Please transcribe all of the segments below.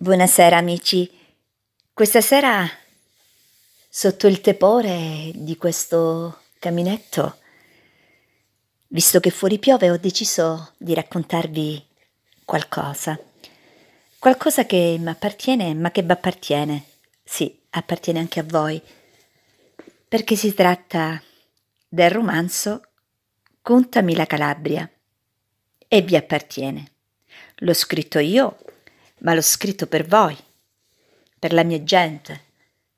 Buonasera amici. Questa sera, sotto il tepore di questo caminetto, visto che fuori piove, ho deciso di raccontarvi qualcosa. Qualcosa che mi appartiene, ma che vi appartiene. Sì, appartiene anche a voi. Perché si tratta del romanzo Contami la Calabria. E vi appartiene. L'ho scritto io ma l'ho scritto per voi, per la mia gente,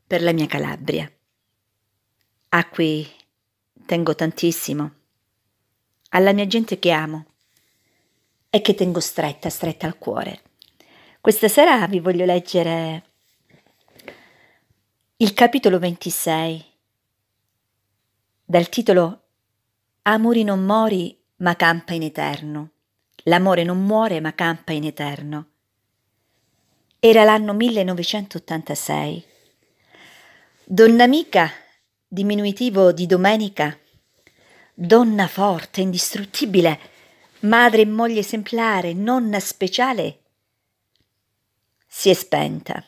per la mia Calabria, a ah, cui tengo tantissimo, alla mia gente che amo e che tengo stretta, stretta al cuore. Questa sera vi voglio leggere il capitolo 26 dal titolo Amori non mori ma campa in eterno. L'amore non muore ma campa in eterno era l'anno 1986. Donna amica, diminutivo di Domenica, donna forte, indistruttibile, madre e moglie esemplare, nonna speciale, si è spenta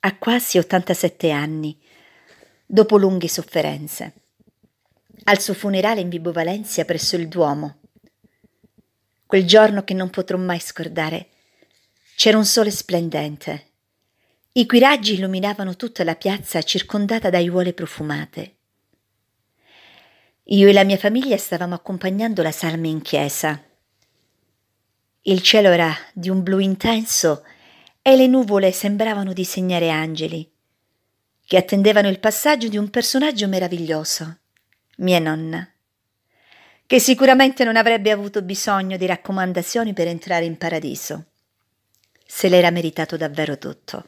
a quasi 87 anni, dopo lunghe sofferenze. Al suo funerale in Vibo Valencia presso il Duomo. Quel giorno che non potrò mai scordare c'era un sole splendente. I cui raggi illuminavano tutta la piazza circondata da aiuole profumate. Io e la mia famiglia stavamo accompagnando la salma in chiesa. Il cielo era di un blu intenso e le nuvole sembravano disegnare angeli che attendevano il passaggio di un personaggio meraviglioso, mia nonna, che sicuramente non avrebbe avuto bisogno di raccomandazioni per entrare in paradiso. Se l'era meritato davvero tutto.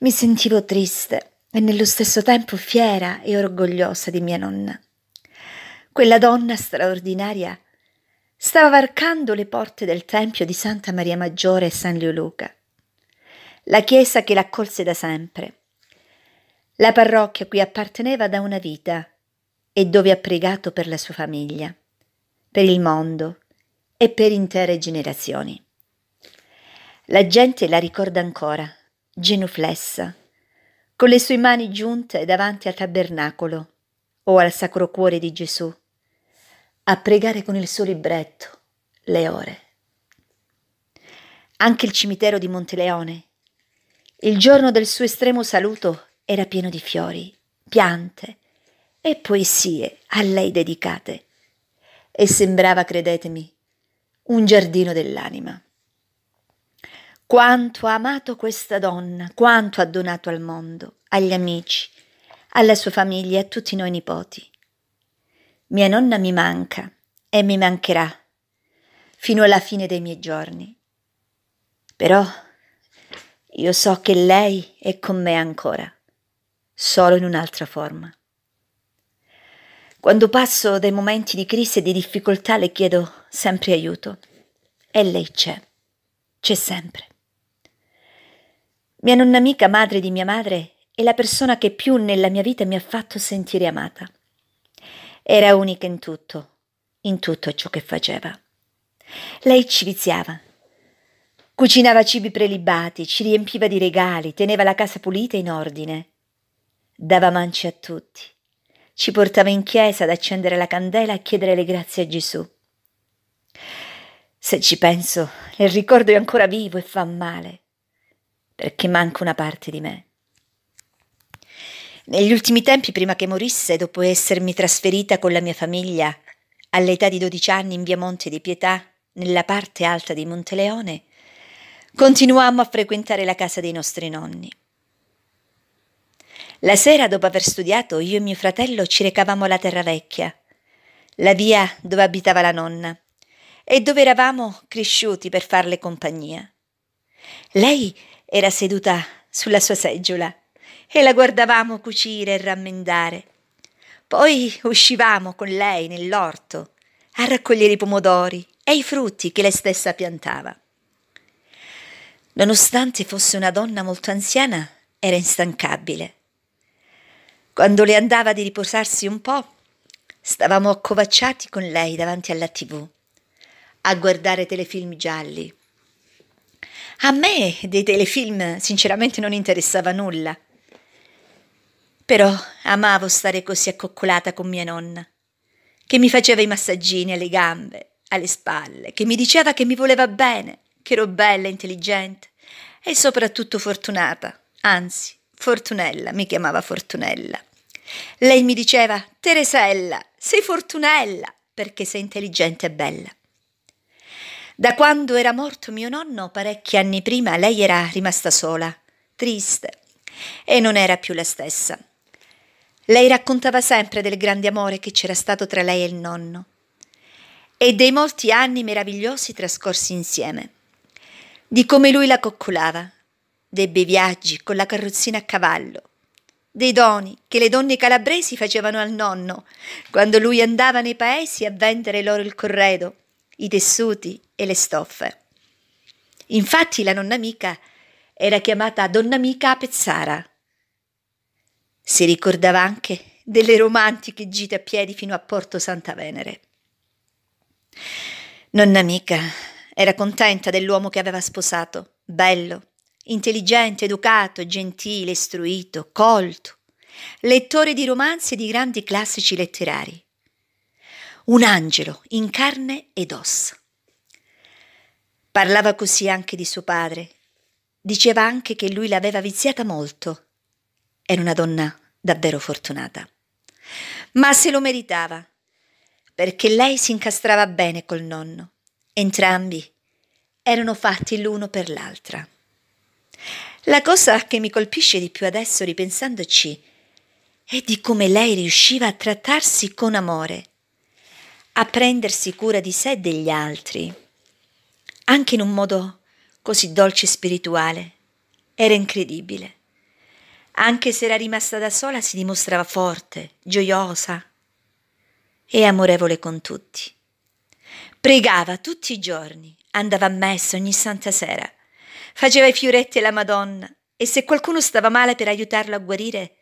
Mi sentivo triste e nello stesso tempo fiera e orgogliosa di mia nonna. Quella donna straordinaria stava varcando le porte del tempio di Santa Maria Maggiore e San Leoluca, la chiesa che l'accolse da sempre, la parrocchia cui apparteneva da una vita e dove ha pregato per la sua famiglia, per il mondo e per intere generazioni. La gente la ricorda ancora, genuflessa, con le sue mani giunte davanti al tabernacolo o al sacro cuore di Gesù, a pregare con il suo libretto le ore. Anche il cimitero di Monteleone, il giorno del suo estremo saluto, era pieno di fiori, piante e poesie a lei dedicate e sembrava, credetemi, un giardino dell'anima. Quanto ha amato questa donna, quanto ha donato al mondo, agli amici, alla sua famiglia e a tutti noi nipoti. Mia nonna mi manca e mi mancherà fino alla fine dei miei giorni. Però io so che lei è con me ancora, solo in un'altra forma. Quando passo dei momenti di crisi e di difficoltà le chiedo sempre aiuto e lei c'è, c'è sempre. Mia nonna nonnamica madre di mia madre è la persona che più nella mia vita mi ha fatto sentire amata. Era unica in tutto, in tutto ciò che faceva. Lei ci viziava. Cucinava cibi prelibati, ci riempiva di regali, teneva la casa pulita e in ordine. Dava mance a tutti. Ci portava in chiesa ad accendere la candela e chiedere le grazie a Gesù. Se ci penso, il ricordo è ancora vivo e fa male perché manca una parte di me. Negli ultimi tempi, prima che morisse, dopo essermi trasferita con la mia famiglia all'età di 12 anni in via Monte di Pietà, nella parte alta di Monteleone, continuammo a frequentare la casa dei nostri nonni. La sera, dopo aver studiato, io e mio fratello ci recavamo alla Terra Vecchia, la via dove abitava la nonna, e dove eravamo cresciuti per farle compagnia. Lei era seduta sulla sua seggiola e la guardavamo cucire e rammendare. Poi uscivamo con lei nell'orto a raccogliere i pomodori e i frutti che lei stessa piantava. Nonostante fosse una donna molto anziana, era instancabile. Quando le andava di riposarsi un po', stavamo accovacciati con lei davanti alla tv, a guardare telefilm gialli a me dei telefilm sinceramente non interessava nulla. Però amavo stare così accoccolata con mia nonna, che mi faceva i massaggini alle gambe, alle spalle, che mi diceva che mi voleva bene, che ero bella, intelligente e soprattutto fortunata, anzi, Fortunella mi chiamava Fortunella. Lei mi diceva Teresella, sei Fortunella perché sei intelligente e bella. Da quando era morto mio nonno, parecchi anni prima, lei era rimasta sola, triste, e non era più la stessa. Lei raccontava sempre del grande amore che c'era stato tra lei e il nonno e dei molti anni meravigliosi trascorsi insieme, di come lui la coccolava, dei bei viaggi con la carrozzina a cavallo, dei doni che le donne calabresi facevano al nonno quando lui andava nei paesi a vendere loro il corredo i tessuti e le stoffe. Infatti la nonna amica era chiamata donna amica Pezzara. Si ricordava anche delle romantiche gite a piedi fino a Porto Santa Venere. Nonna Mica era contenta dell'uomo che aveva sposato, bello, intelligente, educato, gentile, istruito, colto, lettore di romanzi e di grandi classici letterari un angelo in carne ed ossa. Parlava così anche di suo padre, diceva anche che lui l'aveva viziata molto. Era una donna davvero fortunata. Ma se lo meritava, perché lei si incastrava bene col nonno. Entrambi erano fatti l'uno per l'altra. La cosa che mi colpisce di più adesso ripensandoci è di come lei riusciva a trattarsi con amore a prendersi cura di sé e degli altri, anche in un modo così dolce e spirituale. Era incredibile. Anche se era rimasta da sola si dimostrava forte, gioiosa e amorevole con tutti. Pregava tutti i giorni, andava a messa ogni santa sera, faceva i fioretti alla Madonna e se qualcuno stava male per aiutarlo a guarire,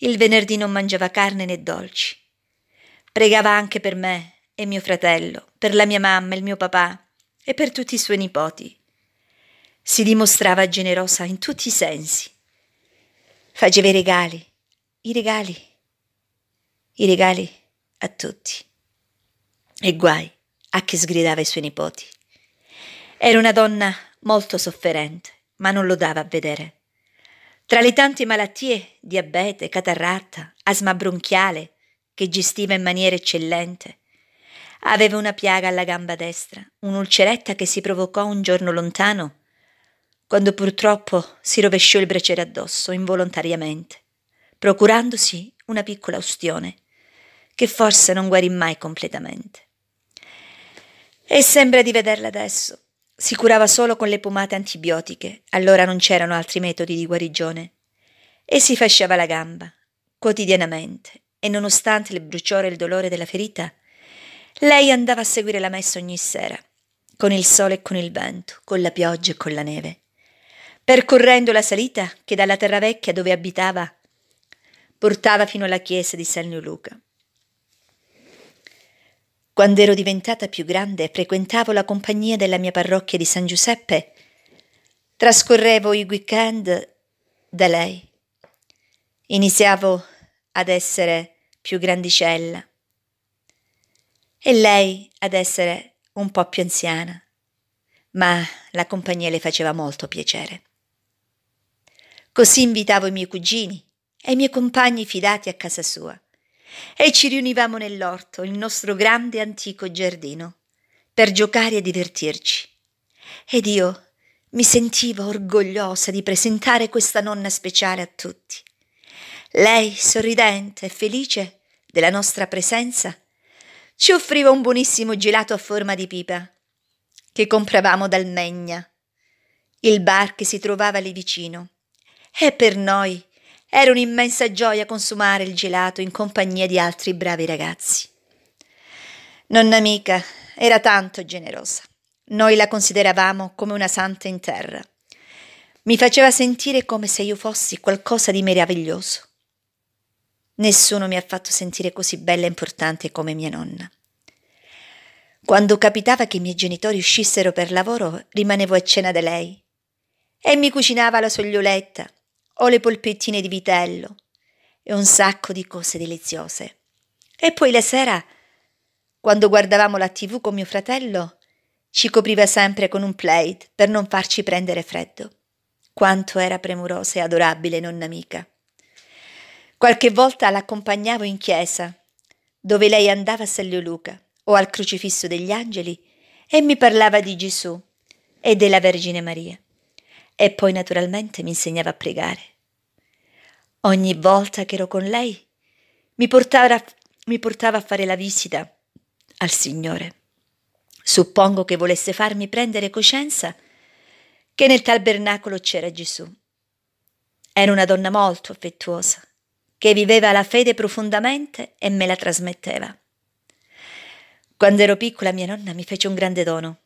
il venerdì non mangiava carne né dolci. Pregava anche per me, e mio fratello, per la mia mamma e mio papà e per tutti i suoi nipoti. Si dimostrava generosa in tutti i sensi. Faceva i regali, i regali, i regali a tutti. E guai a chi sgridava i suoi nipoti. Era una donna molto sofferente, ma non lo dava a vedere. Tra le tante malattie, diabete, catarrata, asma bronchiale, che gestiva in maniera eccellente, Aveva una piaga alla gamba destra, un'ulceretta che si provocò un giorno lontano, quando purtroppo si rovesciò il braciere addosso involontariamente, procurandosi una piccola ustione, che forse non guarì mai completamente. E sembra di vederla adesso. Si curava solo con le pomate antibiotiche, allora non c'erano altri metodi di guarigione. E si fasciava la gamba, quotidianamente, e nonostante il bruciore e il dolore della ferita, lei andava a seguire la messa ogni sera, con il sole e con il vento, con la pioggia e con la neve. Percorrendo la salita che dalla terra vecchia dove abitava portava fino alla chiesa di San Luca. Quando ero diventata più grande, frequentavo la compagnia della mia parrocchia di San Giuseppe. Trascorrevo i weekend da lei. Iniziavo ad essere più grandicella e lei ad essere un po' più anziana, ma la compagnia le faceva molto piacere. Così invitavo i miei cugini e i miei compagni fidati a casa sua e ci riunivamo nell'orto, il nostro grande antico giardino, per giocare e divertirci. Ed io mi sentivo orgogliosa di presentare questa nonna speciale a tutti. Lei, sorridente e felice della nostra presenza, ci offriva un buonissimo gelato a forma di pipa, che compravamo dal Megna. Il bar che si trovava lì vicino. E per noi era un'immensa gioia consumare il gelato in compagnia di altri bravi ragazzi. Nonna Mica era tanto generosa. Noi la consideravamo come una santa in terra. Mi faceva sentire come se io fossi qualcosa di meraviglioso. Nessuno mi ha fatto sentire così bella e importante come mia nonna. Quando capitava che i miei genitori uscissero per lavoro, rimanevo a cena da lei. E mi cucinava la soglioletta, o le polpettine di vitello, e un sacco di cose deliziose. E poi la sera, quando guardavamo la tv con mio fratello, ci copriva sempre con un plaid per non farci prendere freddo. Quanto era premurosa e adorabile nonna amica. Qualche volta l'accompagnavo in chiesa, dove lei andava a San Luca o al crocifisso degli angeli e mi parlava di Gesù e della Vergine Maria. E poi naturalmente mi insegnava a pregare. Ogni volta che ero con lei mi portava, mi portava a fare la visita al Signore. Suppongo che volesse farmi prendere coscienza che nel tabernacolo c'era Gesù. Era una donna molto affettuosa che viveva la fede profondamente e me la trasmetteva. Quando ero piccola mia nonna mi fece un grande dono,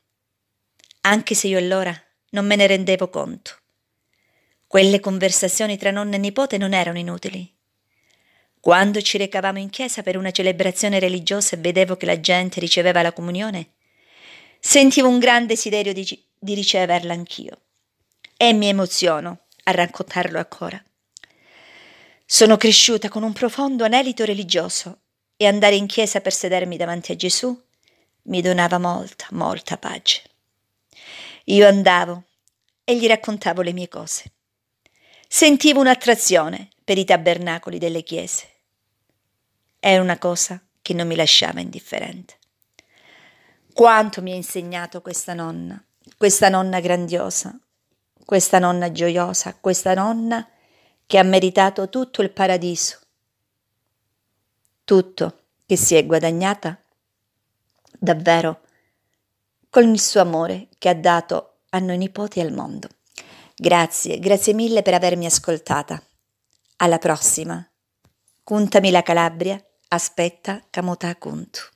anche se io allora non me ne rendevo conto. Quelle conversazioni tra nonna e nipote non erano inutili. Quando ci recavamo in chiesa per una celebrazione religiosa e vedevo che la gente riceveva la comunione, sentivo un gran desiderio di, di riceverla anch'io. E mi emoziono a raccontarlo ancora. Sono cresciuta con un profondo anelito religioso e andare in chiesa per sedermi davanti a Gesù mi donava molta, molta pace. Io andavo e gli raccontavo le mie cose. Sentivo un'attrazione per i tabernacoli delle chiese. Era una cosa che non mi lasciava indifferente. Quanto mi ha insegnato questa nonna, questa nonna grandiosa, questa nonna gioiosa, questa nonna che ha meritato tutto il paradiso, tutto che si è guadagnata davvero con il suo amore che ha dato a noi nipoti e al mondo. Grazie, grazie mille per avermi ascoltata. Alla prossima. Cuntami la Calabria, aspetta Camotà Cuntu.